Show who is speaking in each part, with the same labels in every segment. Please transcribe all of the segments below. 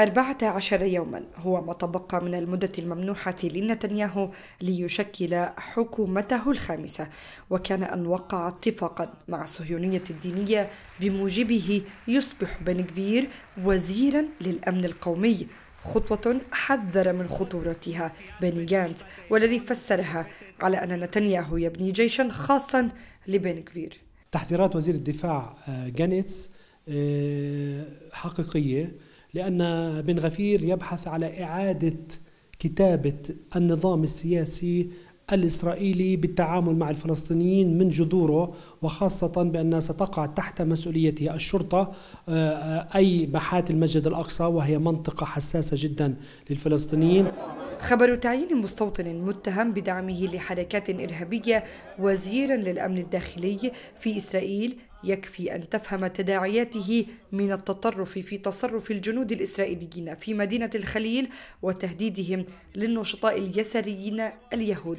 Speaker 1: 14 يوما هو ما تبقى من المدة الممنوحة لنتنياهو ليشكل حكومته الخامسة وكان أن وقع اتفاقا مع الصهيونية الدينية بموجبه يصبح بنكفير وزيرا للأمن القومي خطوة حذر من خطورتها بني جانت والذي فسرها على أن نتنياهو يبني جيشا خاصا
Speaker 2: لبنكفير تحذيرات وزير الدفاع آه، جانيتس آه، حقيقية لأن بن غفير يبحث على إعادة كتابة النظام السياسي الإسرائيلي بالتعامل مع الفلسطينيين من جذوره وخاصة بأنها ستقع تحت مسؤوليته الشرطة آه، آه، أي باحات المسجد الأقصى وهي منطقة حساسة جدا للفلسطينيين
Speaker 1: خبر تعيين مستوطن متهم بدعمه لحركات إرهابية وزيرا للأمن الداخلي في إسرائيل يكفي أن تفهم تداعياته من التطرف في تصرف الجنود الإسرائيليين في مدينة الخليل وتهديدهم للنشطاء اليساريين اليهود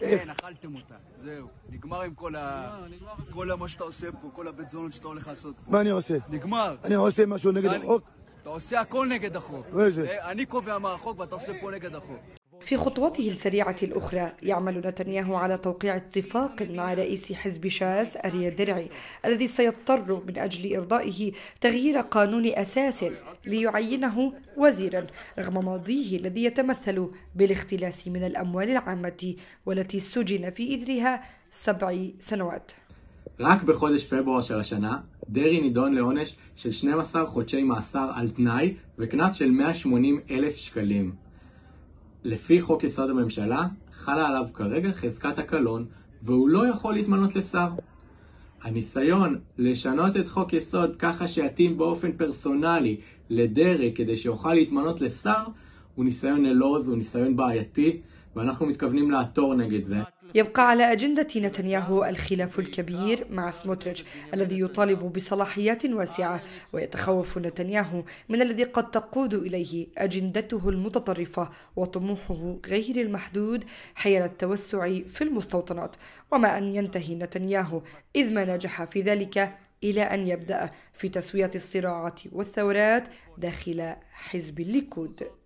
Speaker 3: כן, אכלתם אותה, זהו. נגמר עם כל ה... לא, כל מה שאתה עושה פה, כל הבית זונות שאתה הולך לעשות פה. מה אני עושה? נגמר. אני עושה משהו נגד החוק? אתה עושה הכל נגד החוק. אה, אני קובע מה החוק ואתה עושה פה נגד החוק.
Speaker 1: في خطوته السريعة الأخرى يعمل نتنياهو على توقيع اتفاق مع رئيس حزب شاس أريا درعي الذي سيضطر من أجل إرضائه تغيير قانون أساس ليعينه وزيرا رغم ماضيه الذي يتمثل بالاختلاس من الأموال العامة والتي سجن في إذرها سبع سنوات
Speaker 4: רק בחודש פברואר של השנה, דרעי נידון לעונש של 12 חודשי מאסר על תנאי וקנס של 180 אלף שקלים. לפי חוק יסוד הממשלה, חלה עליו כרגע חזקת הקלון, והוא לא יכול להתמנות לשר. הניסיון לשנות את חוק יסוד ככה שיתאים באופן פרסונלי לדרעי כדי שיוכל להתמנות לשר, הוא ניסיון נלוז, הוא ניסיון בעייתי, ואנחנו מתכוונים לעתור נגד זה.
Speaker 1: يبقى على أجندة نتنياهو الخلاف الكبير مع سموتريتش الذي يطالب بصلاحيات واسعة ويتخوف نتنياهو من الذي قد تقود إليه أجندته المتطرفة وطموحه غير المحدود حيال التوسع في المستوطنات وما أن ينتهي نتنياهو إذ ما نجح في ذلك إلى أن يبدأ في تسوية الصراعات والثورات داخل حزب الليكود